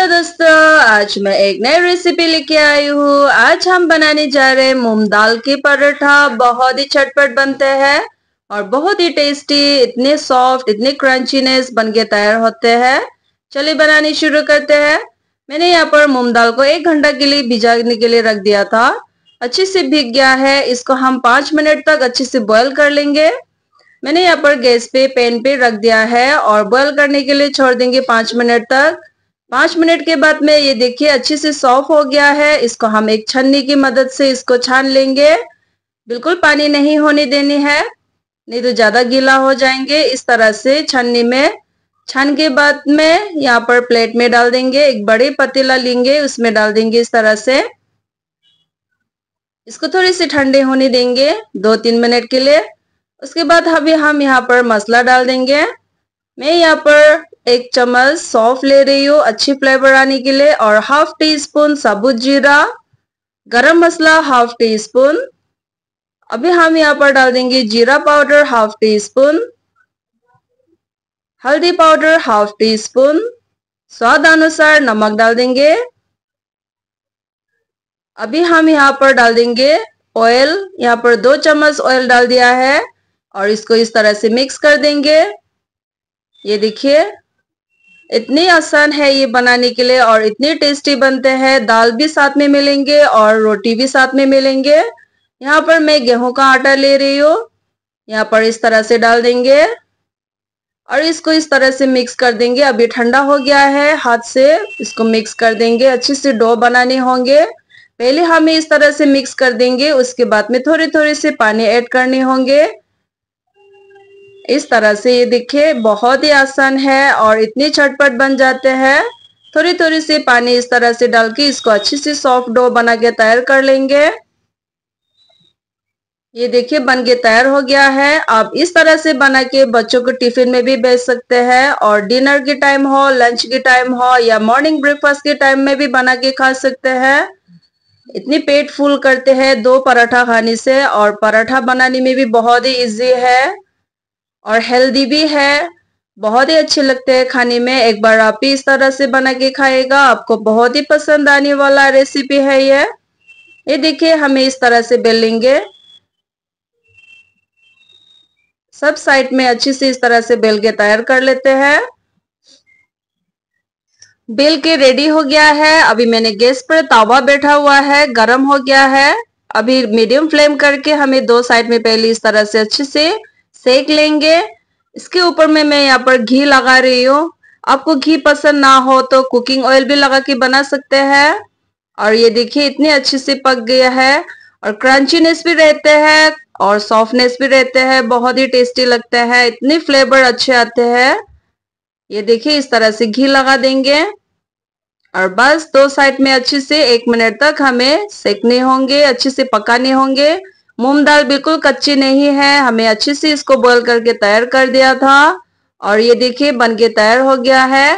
hello दोस्तों आज मैं एक नई रेसिपी लेके आई हूँ आज हम बनाने जा रहे हैं मूंग दाल के पराठा बहुत ही चटपट बनते हैं और बहुत ही टेस्टी इतने सॉफ्ट इतने क्रंचीनेस बन के तैयार होते हैं चलिए बनाने शुरू करते हैं मैंने यहाँ पर मूंग दाल को एक घंटा के लिए भिजाने के लिए रख दिया था अच्छे से भीग गया है इसको हम पाँच मिनट तक अच्छे से बॉयल कर लेंगे मैंने यहाँ पर गैस पे पैन पे रख दिया है और बॉयल करने के लिए छोड़ देंगे पाँच मिनट तक पांच मिनट के बाद में ये देखिए अच्छे से सॉफ हो गया है इसको हम एक छन्नी की मदद से इसको छान लेंगे बिल्कुल पानी नहीं होने देनी है नहीं तो ज्यादा गीला हो जाएंगे इस तरह से छन्नी में छान के बाद में यहाँ पर प्लेट में डाल देंगे एक बड़े पतीला लेंगे उसमें डाल देंगे इस तरह से इसको थोड़ी सी ठंडे होने देंगे दो तीन मिनट के लिए उसके बाद अभी हम यहाँ पर मसाला डाल देंगे मैं यहाँ पर एक चम्मच सौफ ले रही हूँ अच्छी फ्लेवर आने के लिए और हाफ टी स्पून साबुत जीरा गरम मसाला हाफ टी स्पून अभी हम यहाँ पर डाल देंगे जीरा पाउडर हाफ टी स्पून हल्दी पाउडर हाफ टी स्पून स्वाद अनुसार नमक डाल देंगे अभी हम यहाँ पर डाल देंगे ऑयल यहाँ पर दो चम्मच ऑयल डाल दिया है और इसको इस तरह से मिक्स कर देंगे ये देखिए इतने आसान है ये बनाने के लिए और इतने टेस्टी बनते हैं दाल भी साथ में मिलेंगे और रोटी भी साथ में मिलेंगे यहाँ पर मैं गेहूं का आटा ले रही हूँ यहाँ पर इस तरह से डाल देंगे और इसको इस तरह से मिक्स कर देंगे अभी ठंडा हो गया है हाथ से इसको मिक्स कर देंगे अच्छे से डो बनाने होंगे पहले हमें इस तरह से मिक्स कर देंगे उसके बाद में थोड़े थोड़े से पानी ऐड करने होंगे इस तरह से ये देखिए बहुत ही आसान है और इतनी छटपट बन जाते हैं थोड़ी थोड़ी सी पानी इस तरह से डाल के इसको अच्छी सी सॉफ्ट डो बना के तैयार कर लेंगे ये देखिए बन के तैयार हो गया है आप इस तरह से बना के बच्चों को टिफिन में भी बेच सकते हैं और डिनर के टाइम हो लंच के टाइम हो या मॉर्निंग ब्रेकफास्ट के टाइम में भी बना के खा सकते हैं इतनी पेट फुल करते हैं दो पराठा खाने से और पराठा बनाने में भी बहुत ही इजी है और हेल्दी भी है बहुत ही अच्छे लगते हैं खाने में एक बार आप भी इस तरह से बना के खाएगा आपको बहुत ही पसंद आने वाला रेसिपी है ये ये देखिए हमें इस तरह से बेलेंगे सब साइड में अच्छे से इस तरह से बेल के तैयार कर लेते हैं बेल के रेडी हो गया है अभी मैंने गैस पर तावा बैठा हुआ है गर्म हो गया है अभी मीडियम फ्लेम करके हमें दो साइड में पहले इस तरह से अच्छे से सेक लेंगे इसके ऊपर में मैं यहाँ पर घी लगा रही हूँ आपको घी पसंद ना हो तो कुकिंग ऑयल भी लगा के बना सकते हैं और ये देखिए इतनी अच्छी से पक गया है और क्रंचीनेस भी रहते हैं और सॉफ्टनेस भी रहते हैं बहुत ही टेस्टी लगता है इतने फ्लेवर अच्छे आते हैं ये देखिए इस तरह से घी लगा देंगे और बस दो साइड में अच्छे से एक मिनट तक हमें सेकने होंगे अच्छे से पकाने होंगे मूंग दाल बिल्कुल कच्ची नहीं है हमें अच्छे से इसको बॉईल करके तैयार कर दिया था और ये देखिए बन के तैयार हो गया है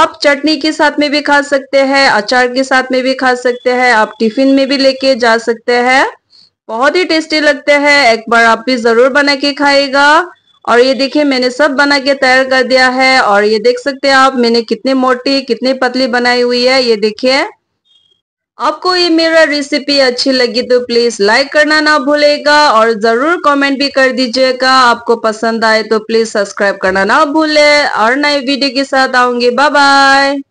आप चटनी के साथ में भी खा सकते हैं अचार के साथ में भी खा सकते हैं आप टिफिन में भी लेके जा सकते हैं बहुत ही टेस्टी लगते हैं एक बार आप भी जरूर बना के खाएगा और ये देखिए मैंने सब बना के तैयार कर दिया है और ये देख सकते हैं आप मैंने कितने मोटी कितनी पतली बनाई हुई है ये देखिए आपको ये मेरा रेसिपी अच्छी लगी तो प्लीज लाइक करना ना भूलेगा और जरूर कमेंट भी कर दीजिएगा आपको पसंद आए तो प्लीज सब्सक्राइब करना ना भूले और नए वीडियो के साथ आऊंगी बाय बाय